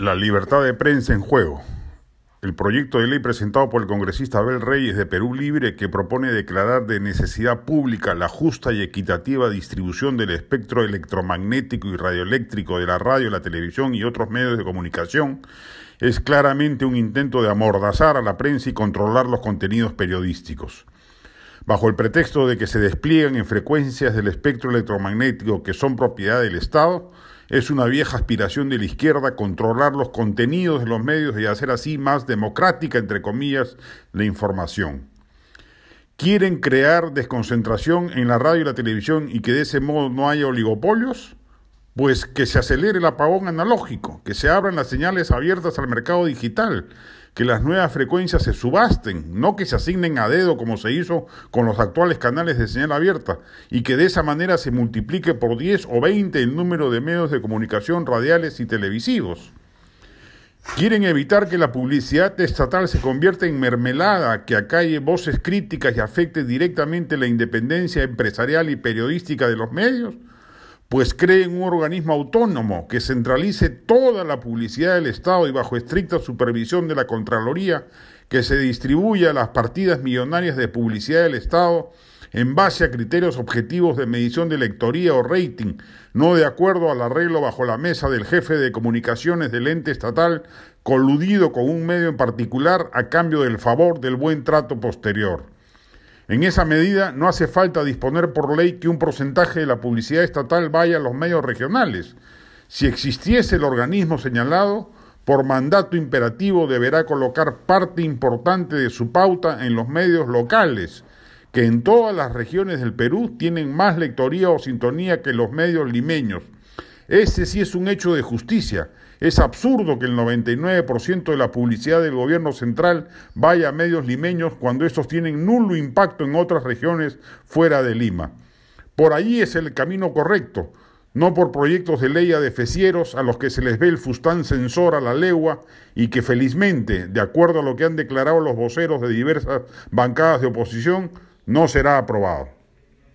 La libertad de prensa en juego. El proyecto de ley presentado por el congresista Abel Reyes de Perú Libre que propone declarar de necesidad pública la justa y equitativa distribución del espectro electromagnético y radioeléctrico de la radio, la televisión y otros medios de comunicación es claramente un intento de amordazar a la prensa y controlar los contenidos periodísticos bajo el pretexto de que se despliegan en frecuencias del espectro electromagnético que son propiedad del Estado, es una vieja aspiración de la izquierda controlar los contenidos de los medios y hacer así más democrática, entre comillas, la información. ¿Quieren crear desconcentración en la radio y la televisión y que de ese modo no haya oligopolios? Pues que se acelere el apagón analógico, que se abran las señales abiertas al mercado digital, que las nuevas frecuencias se subasten, no que se asignen a dedo como se hizo con los actuales canales de señal abierta, y que de esa manera se multiplique por 10 o 20 el número de medios de comunicación radiales y televisivos. Quieren evitar que la publicidad estatal se convierta en mermelada que acalle voces críticas y afecte directamente la independencia empresarial y periodística de los medios pues en un organismo autónomo que centralice toda la publicidad del Estado y bajo estricta supervisión de la Contraloría, que se distribuya las partidas millonarias de publicidad del Estado en base a criterios objetivos de medición de lectoría o rating, no de acuerdo al arreglo bajo la mesa del jefe de comunicaciones del ente estatal coludido con un medio en particular a cambio del favor del buen trato posterior. En esa medida, no hace falta disponer por ley que un porcentaje de la publicidad estatal vaya a los medios regionales. Si existiese el organismo señalado, por mandato imperativo deberá colocar parte importante de su pauta en los medios locales, que en todas las regiones del Perú tienen más lectoría o sintonía que los medios limeños. Ese sí es un hecho de justicia. Es absurdo que el 99% de la publicidad del gobierno central vaya a medios limeños cuando estos tienen nulo impacto en otras regiones fuera de Lima. Por ahí es el camino correcto, no por proyectos de ley a defecieros a los que se les ve el fustán censor a la legua y que felizmente, de acuerdo a lo que han declarado los voceros de diversas bancadas de oposición, no será aprobado.